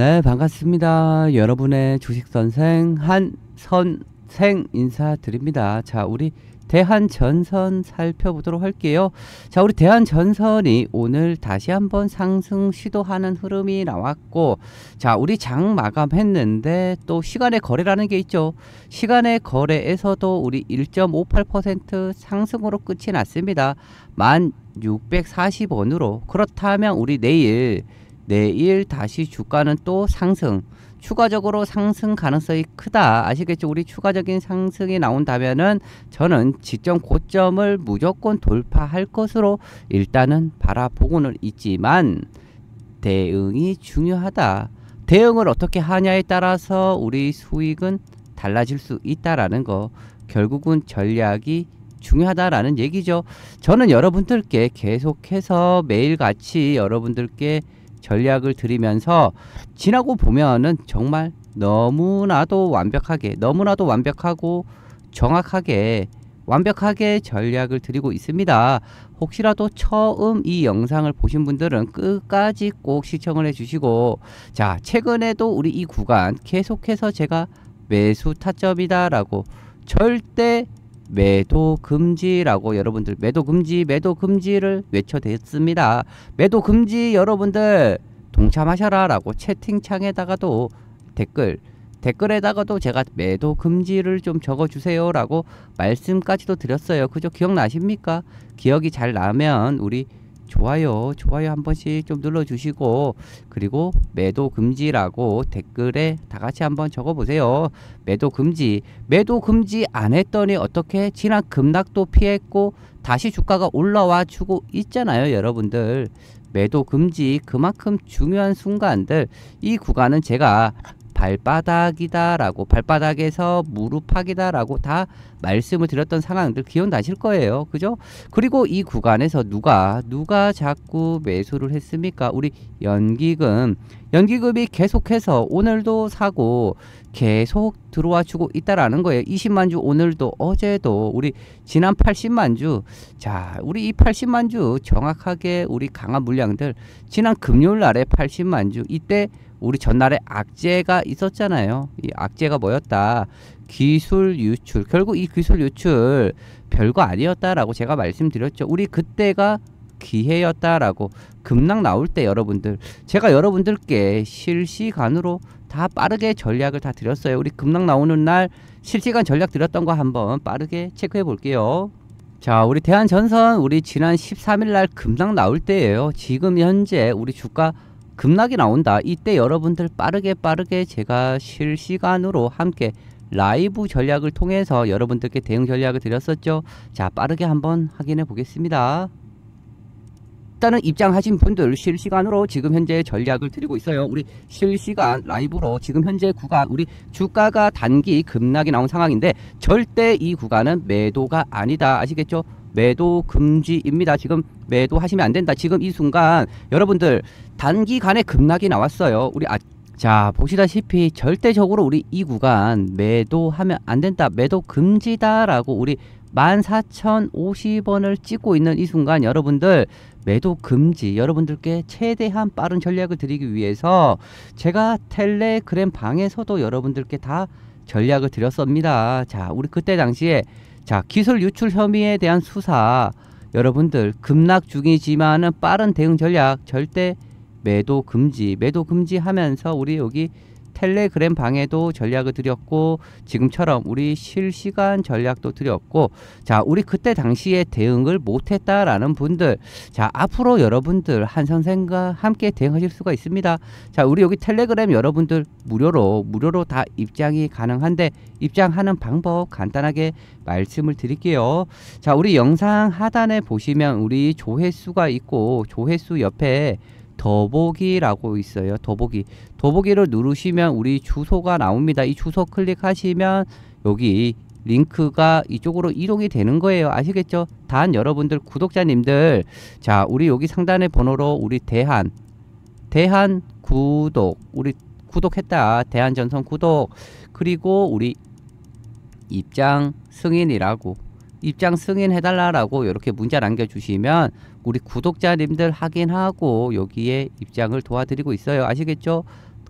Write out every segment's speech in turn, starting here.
네, 반갑습니다. 여러분의 주식선생 한선생 인사드립니다. 자, 우리 대한전선 살펴보도록 할게요. 자, 우리 대한전선이 오늘 다시 한번 상승 시도하는 흐름이 나왔고, 자, 우리 장 마감했는데 또 시간의 거래라는 게 있죠. 시간의 거래에서도 우리 1.58% 상승으로 끝이 났습니다. 1640원으로. 그렇다면 우리 내일 내일 다시 주가는 또 상승. 추가적으로 상승 가능성이 크다. 아시겠죠? 우리 추가적인 상승이 나온다면은 저는 지점 고점을 무조건 돌파할 것으로 일단은 바라보고는 있지만 대응이 중요하다. 대응을 어떻게 하냐에 따라서 우리 수익은 달라질 수 있다라는 거. 결국은 전략이 중요하다라는 얘기죠. 저는 여러분들께 계속해서 매일같이 여러분들께 전략을 들이면서 지나고 보면은 정말 너무나도 완벽하게 너무나도 완벽하고 정확하게 완벽하게 전략을 드리고 있습니다. 혹시라도 처음 이 영상을 보신 분들은 끝까지 꼭 시청을 해주시고 자 최근에도 우리 이 구간 계속해서 제가 매수 타점이다 라고 절대 매도 금지라고 여러분들 매도 금지 매도 금지를 외쳐댔습니다. 매도 금지 여러분들 동참하셔라 라고 채팅창에다가도 댓글 댓글에다가도 제가 매도 금지를 좀 적어주세요 라고 말씀까지도 드렸어요. 그죠? 기억나십니까? 기억이 잘 나면 우리 좋아요 좋아요 한 번씩 좀 눌러주시고 그리고 매도 금지라고 댓글에 다 같이 한번 적어보세요 매도 금지 매도 금지 안 했더니 어떻게 지난 급락도 피했고 다시 주가가 올라와 주고 있잖아요 여러분들 매도 금지 그만큼 중요한 순간들 이 구간은 제가 발바닥이다라고 발바닥에서 무릎팍이다라고 다 말씀을 드렸던 상황들 기억나실 거예요. 그죠? 그리고 이 구간에서 누가 누가 자꾸 매수를 했습니까? 우리 연기금 연기금이 계속해서 오늘도 사고 계속 들어와 주고 있다라는 거예요. 20만 주 오늘도 어제도 우리 지난 80만 주. 자, 우리 이 80만 주 정확하게 우리 강한 물량들 지난 금요일 날에 80만 주 이때 우리 전날에 악재가 있었잖아요. 이 악재가 뭐였다? 기술 유출. 결국 이 기술 유출 별거 아니었다라고 제가 말씀드렸죠. 우리 그때가 기회였다라고 급락 나올 때 여러분들 제가 여러분들께 실시간으로 다 빠르게 전략을 다 드렸어요. 우리 급락 나오는 날 실시간 전략 드렸던 거 한번 빠르게 체크해 볼게요. 자 우리 대한전선 우리 지난 13일 날 급락 나올 때예요. 지금 현재 우리 주가 급락이 나온다. 이때 여러분들 빠르게 빠르게 제가 실시간으로 함께 라이브 전략을 통해서 여러분들께 대응 전략을 드렸었죠. 자 빠르게 한번 확인해 보겠습니다. 일단은 입장하신 분들 실시간으로 지금 현재 전략을 드리고 있어요. 우리 실시간 라이브로 지금 현재 구간 우리 주가가 단기 급락이 나온 상황인데 절대 이 구간은 매도가 아니다. 아시겠죠? 매도 금지입니다. 지금 매도하시면 안 된다. 지금 이 순간 여러분들 단기간에 급락이 나왔어요. 우리 아, 자 보시다시피 절대적으로 우리 이 구간 매도하면 안 된다. 매도 금지다라고 우리 14,050원을 찍고 있는 이 순간 여러분들 매도 금지 여러분들께 최대한 빠른 전략을 드리기 위해서 제가 텔레그램 방에서도 여러분들께 다 전략을 드렸습니다. 자, 우리 그때 당시에 자, 기술 유출 혐의에 대한 수사 여러분들 급락 중이지만은 빠른 대응 전략 절대 매도 금지, 매도 금지하면서 우리 여기 텔레그램 방에도 전략을 드렸고 지금처럼 우리 실시간 전략도 드렸고 자 우리 그때 당시에 대응을 못했다라는 분들 자 앞으로 여러분들 한 선생과 함께 대응하실 수가 있습니다 자 우리 여기 텔레그램 여러분들 무료로 무료로 다 입장이 가능한데 입장하는 방법 간단하게 말씀을 드릴게요 자 우리 영상 하단에 보시면 우리 조회수가 있고 조회수 옆에 더보기라고 있어요. 더보기. 더보기를 누르시면 우리 주소가 나옵니다. 이 주소 클릭하시면 여기 링크가 이쪽으로 이동이 되는 거예요. 아시겠죠? 단 여러분들 구독자님들 자 우리 여기 상단의 번호로 우리 대한 대한 구독 우리 구독했다 대한전선 구독 그리고 우리 입장 승인이라고 입장 승인해달라라고 이렇게 문자 남겨주시면 우리 구독자님들 확인하고 여기에 입장을 도와드리고 있어요. 아시겠죠?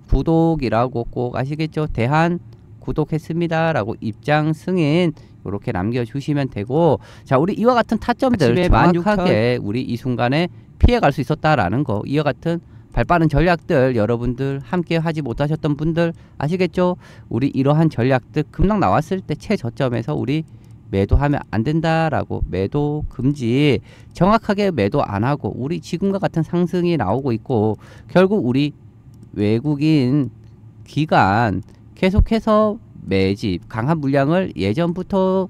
구독이라고 꼭 아시겠죠? 대한 구독했습니다라고 입장 승인 이렇게 남겨주시면 되고 자 우리 이와 같은 타점들 만족하게 우리 이 순간에 피해갈 수 있었다라는 거 이와 같은 발빠른 전략들 여러분들 함께 하지 못하셨던 분들 아시겠죠? 우리 이러한 전략들 급락 나왔을 때 최저점에서 우리 매도하면 안 된다라고 매도 금지 정확하게 매도 안 하고 우리 지금과 같은 상승이 나오고 있고 결국 우리 외국인 기관 계속해서 매집 강한 물량을 예전부터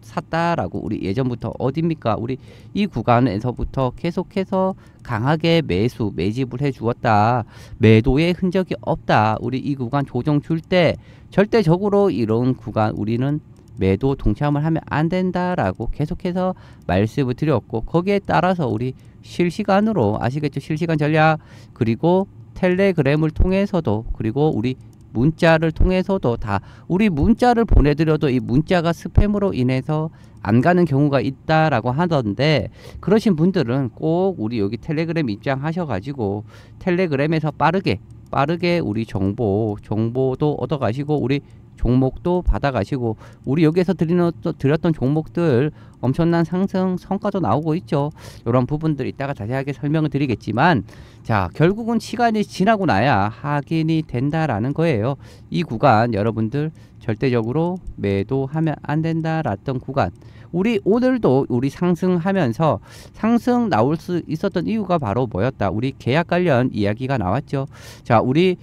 샀다라고 우리 예전부터 어딥니까 우리 이 구간에서부터 계속해서 강하게 매수 매집을 해 주었다 매도의 흔적이 없다 우리 이 구간 조정 줄 때 절대적으로 이런 구간 우리는 매도 동참을 하면 안 된다라고 계속해서 말씀을 드렸고 거기에 따라서 우리 실시간으로 아시겠죠 실시간 전략 그리고 텔레그램을 통해서도 그리고 우리 문자를 통해서도 다 우리 문자를 보내드려도 이 문자가 스팸으로 인해서 안 가는 경우가 있다라고 하던데 그러신 분들은 꼭 우리 여기 텔레그램 입장하셔가지고 텔레그램에서 빠르게 빠르게 우리 정보 정보도 얻어가시고 우리 종목도 받아가시고 우리 여기에서 드리는 드렸던 종목들 엄청난 상승 성과도 나오고 있죠. 이런 부분들 이따가 자세하게 설명을 드리겠지만 자 결국은 시간이 지나고 나야 확인이 된다라는 거예요. 이 구간 여러분들 절대적으로 매도하면 안 된다라던 구간 우리 오늘도 우리 상승하면서 상승 나올 수 있었던 이유가 바로 뭐였다. 우리 계약 관련 이야기가 나왔죠. 자 우리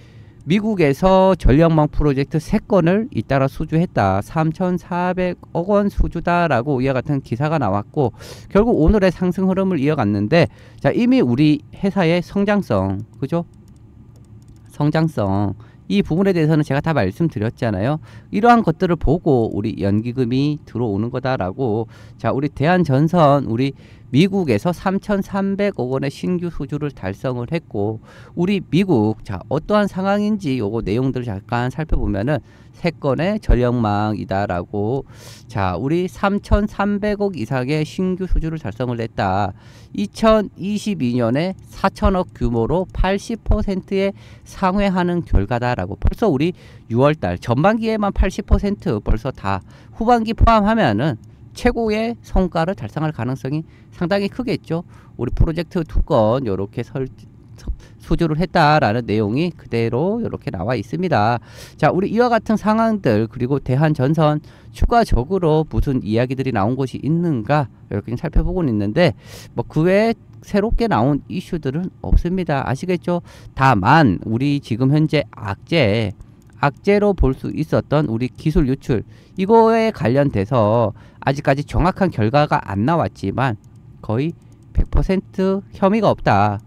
미국에서 전략망 프로젝트 세건을 잇따라 수주했다. 3,400억 원 수주다라고 이와 같은 기사가 나왔고 결국 오늘의 상승 흐름을 이어갔는데 자, 이미 우리 회사의 성장성. 그죠? 성장성 이 부분에 대해서는 제가 다 말씀드렸잖아요. 이러한 것들을 보고 우리 연기금이 들어오는 거다라고 자 우리 대한전선 우리 미국에서 3,300억 원의 신규 수주를 달성을 했고 우리 미국 자 어떠한 상황인지 요거 내용들을 잠깐 살펴보면은 세 건의 전력망이다라고 자 우리 3,300억 이상의 신규 수주를 달성을 했다. 2022년에 4천억 규모로 80%에 상회하는 결과다라고 벌써 우리 6월달 전반기에만 80% 벌써 다 후반기 포함하면은 최고의 성과를 달성할 가능성이 상당히 크겠죠. 우리 프로젝트 두건 이렇게 설 소조를 했다라는 내용이 그대로 이렇게 나와 있습니다. 자, 우리 이와 같은 상황들 그리고 대한전선 추가적으로 무슨 이야기들이 나온 것이 있는가 이렇게 살펴보고 있는데 뭐 그 외에 새롭게 나온 이슈들은 없습니다. 아시겠죠? 다만 우리 지금 현재 악재 악재로 볼 수 있었던 우리 기술 유출 이거에 관련돼서 아직까지 정확한 결과가 안 나왔지만 거의 100% 혐의가 없다.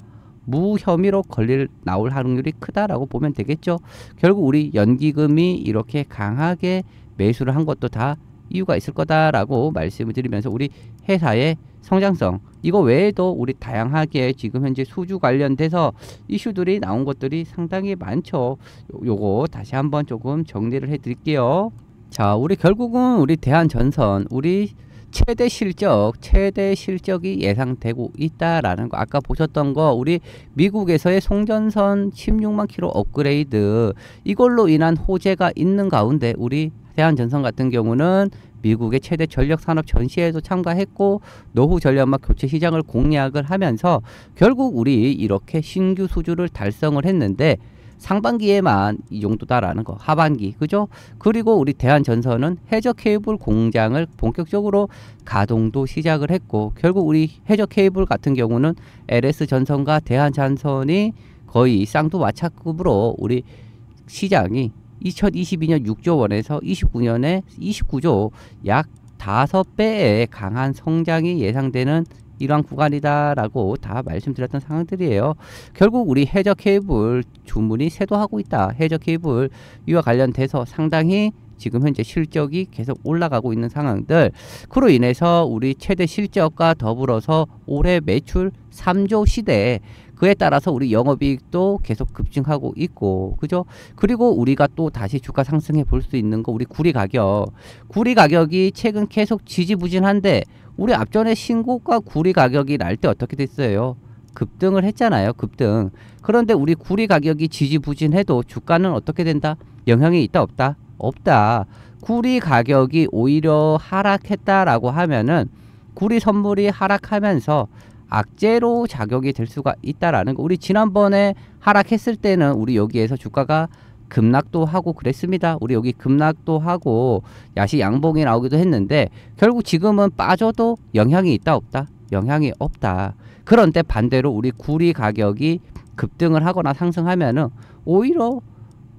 무혐의로 걸릴 나올 확률이 크다라고 보면 되겠죠. 결국 우리 연기금이 이렇게 강하게 매수를 한 것도 다 이유가 있을 거다라고 말씀을 드리면서 우리 회사의 성장성 이거 외에도 우리 다양하게 지금 현재 수주 관련돼서 이슈들이 나온 것들이 상당히 많죠. 요거 다시 한번 조금 정리를 해드릴게요. 자, 우리 결국은 우리 대한전선 우리 최대 실적, 최대 실적이 예상되고 있다라는 거. 아까 보셨던 거 우리 미국에서의 송전선 16만 킬로 업그레이드 이걸로 인한 호재가 있는 가운데 우리 대한전선 같은 경우는 미국의 최대 전력 산업 전시회에도 참가했고 노후 전력막 교체 시장을 공략을 하면서 결국 우리 이렇게 신규 수주를 달성을 했는데 상반기에만 이 정도다라는 거 하반기 그죠 그리고 우리 대한전선은 해저 케이블 공장을 본격적으로 가동도 시작을 했고 결국 우리 해저 케이블 같은 경우는 LS 전선과 대한전선이 거의 쌍두마차급으로 우리 시장이 2022년 6조 원에서 29년에 29조 약 다섯 배의 강한 성장이 예상되는 이러한 구간이다라고 다 말씀드렸던 상황들이에요. 결국 우리 해저 케이블 주문이 쇄도하고 있다. 해저 케이블 이와 관련돼서 상당히 지금 현재 실적이 계속 올라가고 있는 상황들 그로 인해서 우리 최대 실적과 더불어서 올해 매출 3조 시대에 그에 따라서 우리 영업이익도 계속 급증하고 있고 그죠 그리고 우리가 또 다시 주가 상승해 볼 수 있는 거 우리 구리 가격 구리 가격이 최근 계속 지지부진한데 우리 앞전에 신고가 구리 가격이 날 때 어떻게 됐어요? 급등을 했잖아요. 급등. 그런데 우리 구리 가격이 지지부진해도 주가는 어떻게 된다? 영향이 있다 없다? 없다. 구리 가격이 오히려 하락했다라고 하면은 구리 선물이 하락하면서 악재로 작용이 될 수가 있다라는 거. 우리 지난번에 하락했을 때는 우리 여기에서 주가가 급락도 하고 그랬습니다. 우리 여기 급락도 하고 야식 양봉이 나오기도 했는데 결국 지금은 빠져도 영향이 있다 없다. 영향이 없다. 그런데 반대로 우리 구리 가격이 급등을 하거나 상승하면은 오히려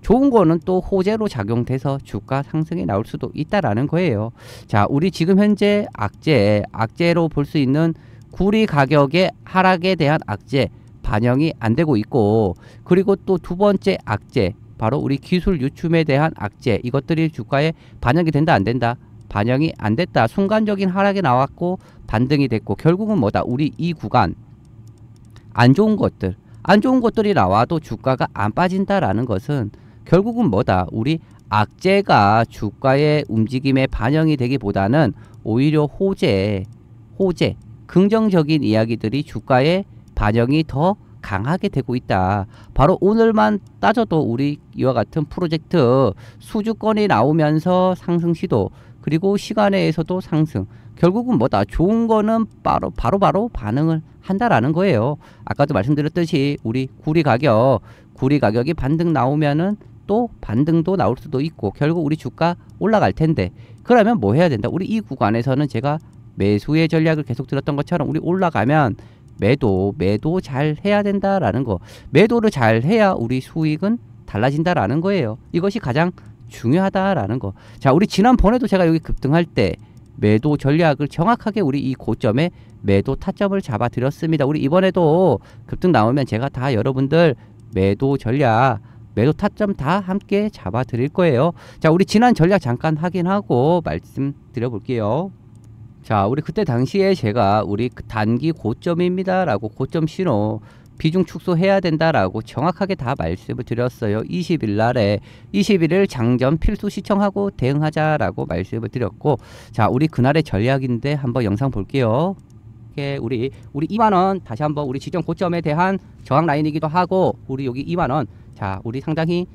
좋은 거는 또 호재로 작용돼서 주가 상승이 나올 수도 있다라는 거예요. 자, 우리 지금 현재 악재, 악재로 볼 수 있는 구리 가격의 하락에 대한 악재 반영이 안 되고 있고, 그리고 또 두 번째 악재, 바로 우리 기술 유춤에 대한 악재 이것들이 주가에 반영이 된다 안 된다 반영이 안 됐다 순간적인 하락이 나왔고 반등이 됐고 결국은 뭐다 우리 이 구간 안 좋은 것들 안 좋은 것들이 나와도 주가가 안 빠진다라는 것은 결국은 뭐다 우리 악재가 주가의 움직임에 반영이 되기보다는 오히려 호재 호재 긍정적인 이야기들이 주가에 반영이 더 강하게 되고 있다. 바로 오늘만 따져도 우리 이와 같은 프로젝트 수주권이 나오면서 상승 시도 그리고 시간에에서도 상승 결국은 뭐다 좋은 거는 바로 바로 바로 반응을 한다라는 거예요. 아까도 말씀드렸듯이 우리 구리 가격 구리 가격이 반등 나오면은 또 반등도 나올 수도 있고 결국 우리 주가 올라갈 텐데 그러면 뭐 해야 된다. 우리 이 구간에서는 제가 매수의 전략을 계속 들었던 것처럼 우리 올라가면 매도 매도 잘 해야 된다라는 거 매도를 잘 해야 우리 수익은 달라진다라는 거예요 이것이 가장 중요하다라는 거자 우리 지난번에도 제가 여기 급등할 때 매도 전략을 정확하게 우리 이 고점에 매도 타점을 잡아 드렸습니다 우리 이번에도 급등 나오면 제가 다 여러분들 매도 전략 매도 타점 다 함께 잡아 드릴 거예요 자 우리 지난 전략 잠깐 확인하고 말씀 드려 볼게요 자 우리 그때 당시에 제가 우리 그 단기 고점입니다 라고 고점 신호 비중 축소해야 된다라고 정확하게 다 말씀을 드렸어요. 20일 날에 21일 장전 필수 시청하고 대응하자라고 말씀을 드렸고 자 우리 그날의 전략인데 한번 영상 볼게요. 우리 우리 2만 원 다시 한번 우리 지점 고점에 대한 저항 라인이기도 하고 우리 여기 2만 원자 우리 상당히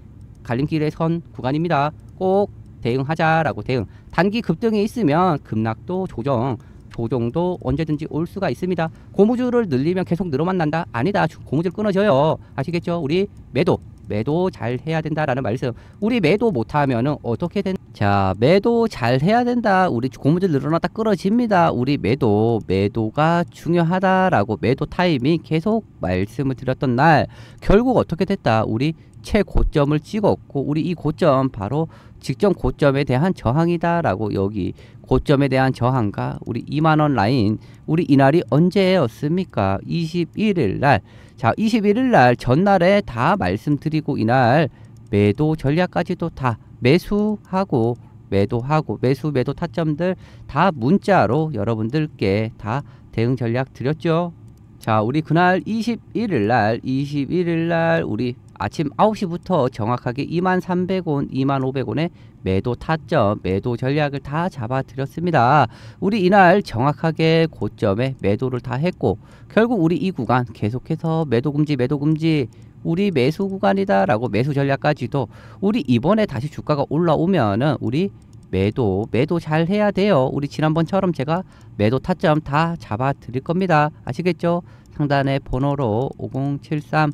갈림길에선 구간입니다. 꼭 대응하자라고 대응. 단기 급등이 있으면 급락도 조정, 조정도 언제든지 올 수가 있습니다. 고무줄을 늘리면 계속 늘어만 난다? 아니다. 고무줄 끊어져요. 아시겠죠? 우리 매도, 매도 잘 해야 된다라는 말씀. 우리 매도 못하면 어떻게 된? 자, 매도 잘 해야 된다. 우리 고무줄 늘어났다 끌어집니다. 우리 매도, 매도가 중요하다라고 매도 타이밍 계속 말씀을 드렸던 날 결국 어떻게 됐다? 우리 최고점을 찍었고 우리 이 고점 바로 직전 고점에 대한 저항이다라고 여기 고점에 대한 저항과 우리 2만원 라인 우리 이날이 언제였습니까? 21일 날. 자, 21일 날 전날에 다 말씀드리고 이날 매도 전략까지도 다 매수하고 매도하고 매수 매도 타점들 다 문자로 여러분들께 다 대응 전략 드렸죠. 자, 우리 그날 21일 날 21일 날 우리 아침 9시부터 정확하게 23,300원, 25,500원에 매도 타점, 매도 전략을 다 잡아드렸습니다. 우리 이날 정확하게 고점에 매도를 다 했고 결국 우리 이 구간 계속해서 매도 금지, 매도 금지 우리 매수 구간이다 라고 매수 전략까지도 우리 이번에 다시 주가가 올라오면은 우리 매도 매도 잘 해야 돼요 우리 지난번처럼 제가 매도 타점 다 잡아 드릴 겁니다 아시겠죠 상단에 번호로 5073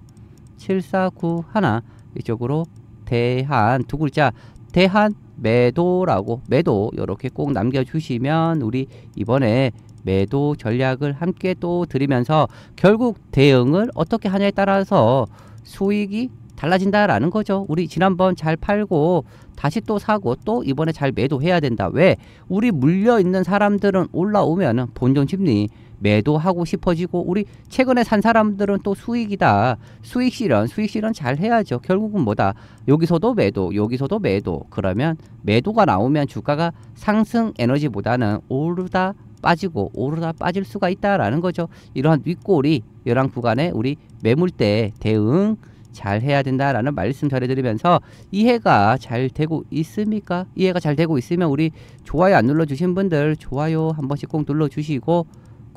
7491 이쪽으로 대한 두 글자 대한 매도라고 매도 이렇게 꼭 남겨주시면 우리 이번에 매도 전략을 함께 또 드리면서 결국 대응을 어떻게 하냐에 따라서 수익이 달라진다라는 거죠. 우리 지난번 잘 팔고 다시 또 사고 또 이번에 잘 매도해야 된다. 왜? 우리 물려있는 사람들은 올라오면 본전 심리 매도하고 싶어지고 우리 최근에 산 사람들은 또 수익이다. 수익 실현, 수익 실현 잘 해야죠. 결국은 뭐다. 여기서도 매도, 여기서도 매도. 그러면 매도가 나오면 주가가 상승 에너지보다는 오르다 빠지고 오르다 빠질 수가 있다라는 거죠. 이러한 윗골이 열한 구간에 우리 매물대 대응 잘 해야 된다라는 말씀 전해드리면서 이해가 잘 되고 있습니까? 이해가 잘 되고 있으면 우리 좋아요 안 눌러주신 분들 좋아요 한 번씩 꼭 눌러주시고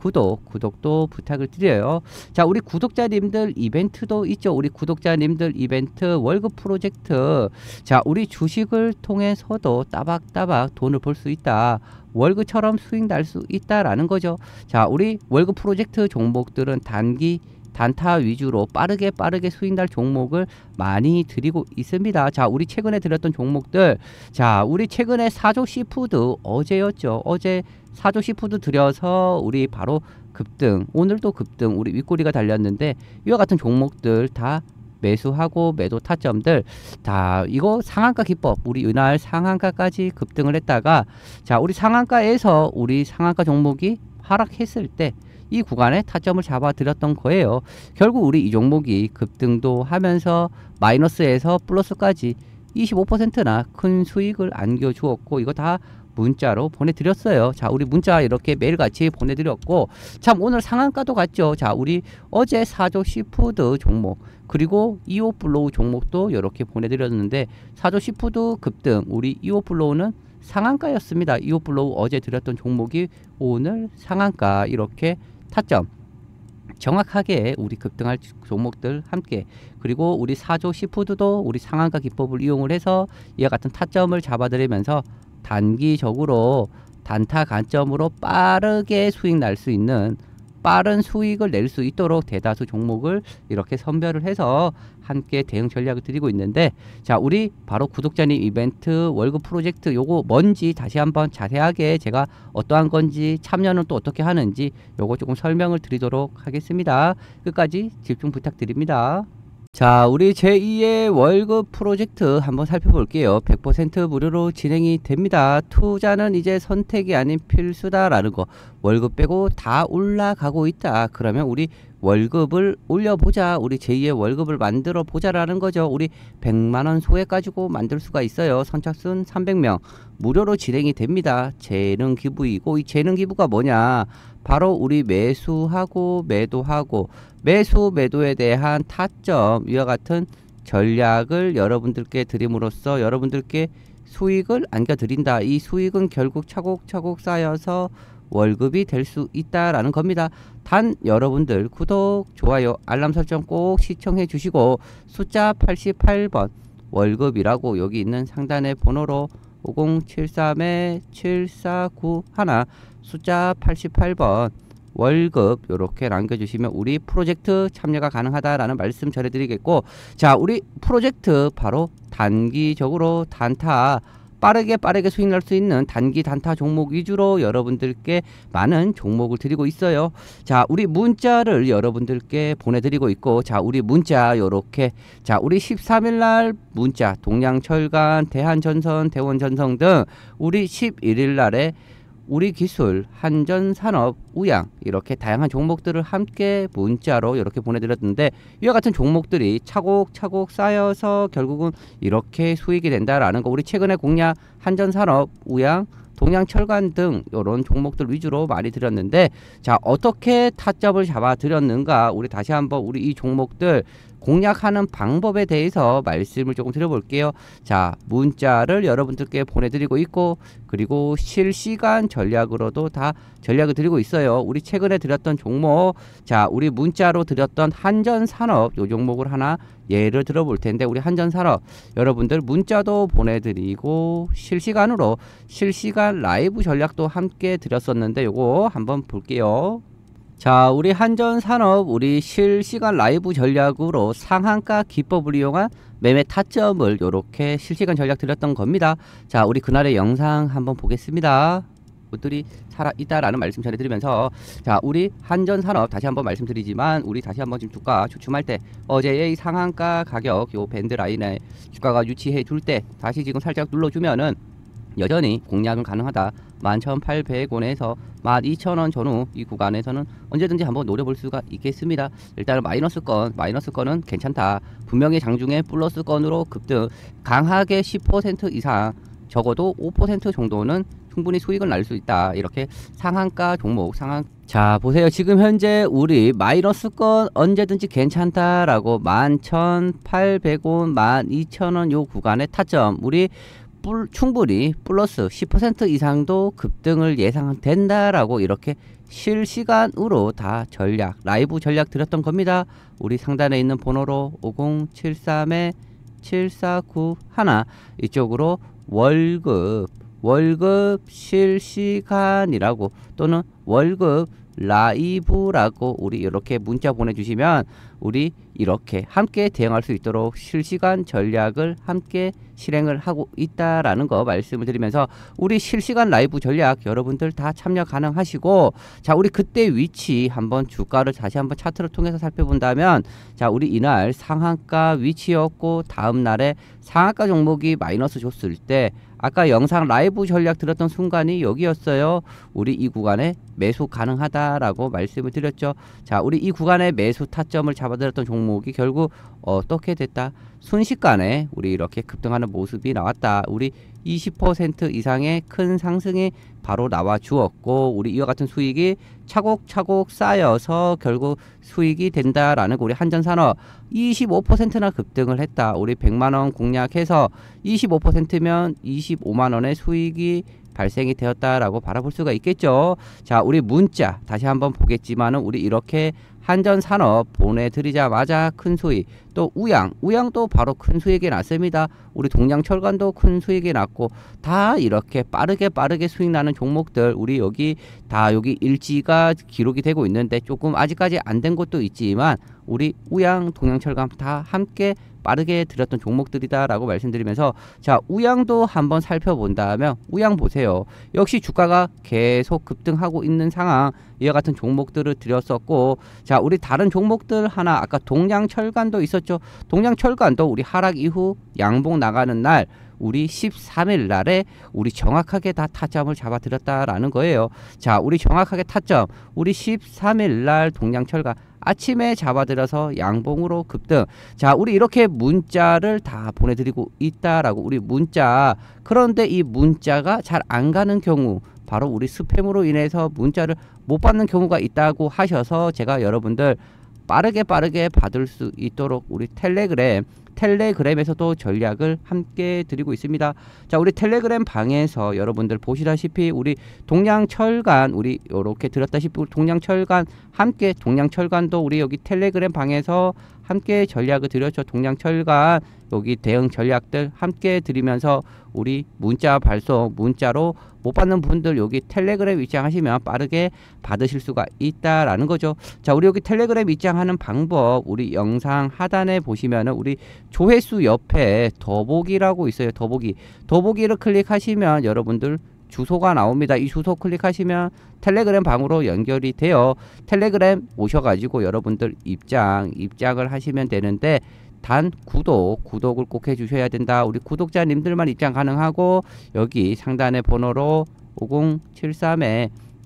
구독, 구독도 부탁을 드려요. 자, 우리 구독자님들 이벤트도 있죠. 우리 구독자님들 이벤트 월급 프로젝트. 자, 우리 주식을 통해서도 따박따박 돈을 벌 수 있다. 월급처럼 수익 날 수 있다라는 거죠. 자, 우리 월급 프로젝트 종목들은 단기 단타 위주로 빠르게 빠르게 수익 날 종목을 많이 드리고 있습니다. 자, 우리 최근에 드렸던 종목들. 자, 우리 최근에 사조 시푸드 어제였죠. 어제 사조 시푸드 드려서 우리 바로 급등, 오늘도 급등, 우리 윗꼬리가 달렸는데 이와 같은 종목들 다 매수하고 매도 타점들 다 이거 상한가 기법 우리 이날 상한가까지 급등을 했다가 자 우리 상한가에서 우리 상한가 종목이 하락했을 때이 구간에 타점을 잡아들였던 거예요. 결국 우리 이 종목이 급등도 하면서 마이너스에서 플러스까지 25%나 큰 수익을 안겨주었고 이거 다 문자로 보내드렸어요. 자, 우리 문자 이렇게 매일같이 보내드렸고, 참, 오늘 상한가도 갔죠. 자, 우리 어제 사조 시푸드 종목, 그리고 이오플로우 종목도 이렇게 보내드렸는데, 사조 시푸드 급등, 우리 이오플로우는 상한가였습니다. 이오플로우 어제 드렸던 종목이 오늘 상한가 이렇게 타점 정확하게 우리 급등할 종목들 함께 그리고 우리 사조 시푸드도 우리 상한가 기법을 이용을 해서 이와 같은 타점을 잡아들이면서 단기적으로 단타 관점으로 빠르게 수익 날 수 있는 빠른 수익을 낼 수 있도록 대다수 종목을 이렇게 선별을 해서 함께 대응 전략을 드리고 있는데 자 우리 바로 구독자님 이벤트 월급 프로젝트 요거 뭔지 다시 한번 자세하게 제가 어떠한 건지 참여는 또 어떻게 하는지 요거 조금 설명을 드리도록 하겠습니다. 끝까지 집중 부탁드립니다. 자, 우리 제2의 월급 프로젝트 한번 살펴볼게요. 100% 무료로 진행이 됩니다. 투자는 이제 선택이 아닌 필수다라는 거. 월급 빼고 다 올라가고 있다. 그러면 우리 월급을 올려보자. 우리 제2의 월급을 만들어 보자라는 거죠. 우리 100만원 소액 가지고 만들 수가 있어요. 선착순 300명. 무료로 진행이 됩니다. 재능 기부이고, 이 재능 기부가 뭐냐. 바로 우리 매수하고, 매도하고, 매수 매도에 대한 타점 이와 같은 전략을 여러분들께 드림으로써 여러분들께 수익을 안겨드린다. 이 수익은 결국 차곡차곡 쌓여서 월급이 될 수 있다라는 겁니다. 단 여러분들 구독, 좋아요, 알람 설정 꼭 시청해 주시고 숫자 88번 월급이라고 여기 있는 상단의 번호로 50732-7491 숫자 88번 월급 이렇게 남겨주시면 우리 프로젝트 참여가 가능하다라는 말씀 전해드리겠고 자 우리 프로젝트 바로 단기적으로 단타 빠르게 빠르게 수익 날 수 있는 단기 단타 종목 위주로 여러분들께 많은 종목을 드리고 있어요. 자, 우리 문자를 여러분들께 보내드리고 있고, 자, 우리 문자 요렇게, 자, 우리 13일 날 문자 동양철간, 대한전선, 대원전성 등 우리 11일 날에 우리 기술, 한전 산업, 우양 이렇게 다양한 종목들을 함께 문자로 이렇게 보내드렸는데 이와 같은 종목들이 차곡차곡 쌓여서 결국은 이렇게 수익이 된다라는 거 우리 최근에 공략 한전 산업, 우양 동양철관 등 이런 종목들 위주로 많이 드렸는데 자 어떻게 타점을 잡아 드렸는가 우리 다시 한번 우리 이 종목들 공략하는 방법에 대해서 말씀을 조금 드려볼게요. 자 문자를 여러분들께 보내드리고 있고 그리고 실시간 전략으로도 다 전략을 드리고 있어요. 우리 최근에 드렸던 종목 자 우리 문자로 드렸던 한전산업 요 종목을 하나 예를 들어볼 텐데 우리 한전산업 여러분들 문자도 보내드리고 실시간으로 실시간 라이브 전략도 함께 드렸었는데 요거 한번 볼게요. 자 우리 한전산업 우리 실시간 라이브 전략으로 상한가 기법을 이용한 매매 타점을 요렇게 실시간 전략 드렸던 겁니다. 자 우리 그날의 영상 한번 보겠습니다. 분들이 살아 있다라는 말씀 전해드리면서 자 우리 한전산업 다시 한번 말씀드리지만 우리 다시 한번 지금 주가 주춤할 때 어제의 상한가 가격 요 밴드 라인에 주가가 유치해 줄 때 다시 지금 살짝 눌러주면은 여전히 공략은 가능하다. 11,800원에서 12,000원 전후 이 구간에서는 언제든지 한번 노려볼 수가 있겠습니다. 일단은 마이너스 건, 마이너스 건은 괜찮다. 분명히 장중에 플러스 건으로 급등 강하게 10% 이상 적어도 5% 정도는 충분히 수익을 날수 있다. 이렇게 상한가 종목 상한 자 보세요 지금 현재 우리 마이너스권 언제든지 괜찮다라고 만 천팔백 원만 이천 원 요 구간에 타점 우리 불, 충분히 플러스 10% 이상도 급등을 예상된다라고 이렇게 실시간으로 다 전략 라이브 전략 드렸던 겁니다. 우리 상단에 있는 번호로 5 0 7 3에7491 이쪽으로 월급 월급 실시간이라고 또는 월급 라이브라고 우리 이렇게 문자 보내주시면 우리 이렇게 함께 대응할 수 있도록 실시간 전략을 함께 실행을 하고 있다라는 거 말씀을 드리면서 우리 실시간 라이브 전략 여러분들 다 참여 가능하시고 자 우리 그때 위치 한번 주가를 다시 한번 차트를 통해서 살펴본다면 자 우리 이날 상한가 위치였고 다음 날에 상한가 종목이 마이너스 줬을 때 아까 영상 라이브 전략 들었던 순간이 여기였어요. 우리 이 구간에 매수 가능하다라고 말씀을 드렸죠. 자, 우리 이 구간에 매수 타점을 잡아들었던 종목이 결국 어떻게 됐다? 순식간에 우리 이렇게 급등하는 모습이 나왔다. 우리 20% 이상의 큰 상승이 바로 나와 주었고 우리 이와 같은 수익이 차곡차곡 쌓여서 결국 수익이 된다라는 우리 한전산업 25%나 급등을 했다. 우리 100만원 공략해서 25%면 25만원의 수익이 발생이 되었다라고 바라볼 수가 있겠죠. 자, 우리 문자 다시 한번 보겠지만은 우리 이렇게 한전산업 보내드리자마자 큰 수익 또 우양 우양도 바로 큰 수익이 났습니다 우리 동양철관도 큰 수익이 났고 다 이렇게 빠르게 빠르게 수익 나는 종목들 우리 여기 다 여기 일지가 기록이 되고 있는데 조금 아직까지 안 된 것도 있지만 우리 우양 동양철관 다 함께 빠르게 들였던 종목들이다라고 말씀드리면서 자 우양도 한번 살펴본다면 우양 보세요. 역시 주가가 계속 급등하고 있는 상황 이와 같은 종목들을 드렸었고자 우리 다른 종목들 하나 아까 동양철관도 있었죠. 동양철관도 우리 하락 이후 양봉 나가는 날 우리 13일 날에 우리 정확하게 다 타점을 잡아들였다라는 거예요. 자, 우리 정확하게 타점, 우리 13일 날동양철관 아침에 잡아들여서 양봉으로 급등. 자, 우리 이렇게 문자를 다 보내드리고 있다라고 우리 문자. 그런데 이 문자가 잘 안 가는 경우 바로 우리 스팸으로 인해서 문자를 못 받는 경우가 있다고 하셔서 제가 여러분들 빠르게 빠르게 받을 수 있도록 우리 텔레그램 텔레그램에서도 전략을 함께 드리고 있습니다. 자, 우리 텔레그램 방에서 여러분들 보시다시피 우리 동양철간 우리 이렇게 들었다시피 동양철간 함께 동양철간도 우리 여기 텔레그램 방에서 함께 전략을 드렸죠. 동양철간 여기 대응 전략들 함께 드리면서 우리 문자 발송 문자로 못 받는 분들 여기 텔레그램 입장하시면 빠르게 받으실 수가 있다라는 거죠. 자, 우리 여기 텔레그램 입장하는 방법 우리 영상 하단에 보시면은 우리 조회수 옆에 더보기라고 있어요. 더보기. 더보기를 클릭하시면 여러분들 주소가 나옵니다. 이 주소 클릭하시면 텔레그램 방으로 연결이 돼요. 텔레그램 오셔가지고 여러분들 입장, 입장을 하시면 되는데 단 구독, 구독을 꼭 해주셔야 된다. 우리 구독자님들만 입장 가능하고 여기 상단의 번호로 5 0 7 3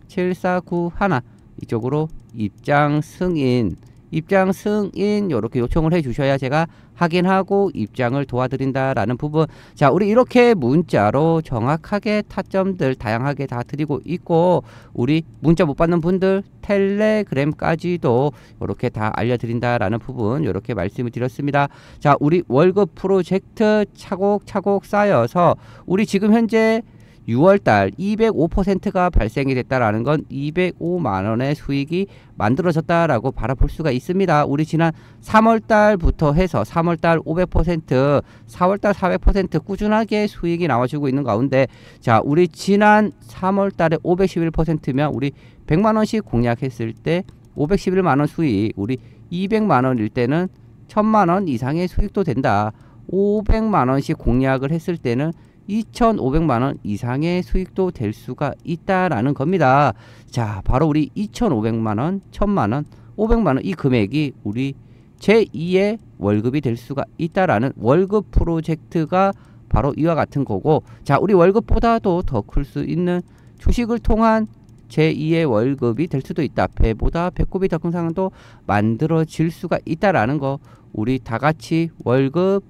7491 이쪽으로 입장 승인 입장 승인 이렇게 요청을 해 주셔야 제가 확인하고 입장을 도와드린다라는 부분 자 우리 이렇게 문자로 정확하게 타점들 다양하게 다 드리고 있고 우리 문자 못 받는 분들 텔레그램까지도 이렇게 다 알려드린다라는 부분 이렇게 말씀을 드렸습니다 자 우리 월급 프로젝트 차곡차곡 쌓여서 우리 지금 현재 6월달 205%가 발생이 됐다라는 건 205만원의 수익이 만들어졌다라고 바라볼 수가 있습니다. 우리 지난 3월달부터 해서 3월달 500%, 4월달 400% 꾸준하게 수익이 나와주고 있는 가운데 자 우리 지난 3월달에 511%면 우리 100만원씩 공략했을 때 511만원 수익 우리 200만원일 때는 1000만원 이상의 수익도 된다. 500만원씩 공략을 했을 때는 2,500만 원 이상의 수익도 될 수가 있다라는 겁니다. 자, 바로 우리 2,500만 원, 1,000만 원, 500만 원 이 금액이 우리 제2의 월급이 될 수가 있다라는 월급 프로젝트가 바로 이와 같은 거고 자, 우리 월급보다도 더 클 수 있는 주식을 통한 제2의 월급이 될 수도 있다. 배보다 배꼽이 더 큰 상황도 만들어질 수가 있다라는 거 우리 다 같이 월급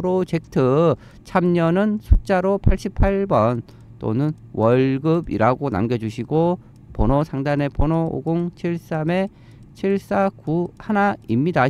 프로젝트 참여는 숫자로 88번 또는 월급이라고 남겨주시고 번호 상단에 번호 5073에 7491입니다.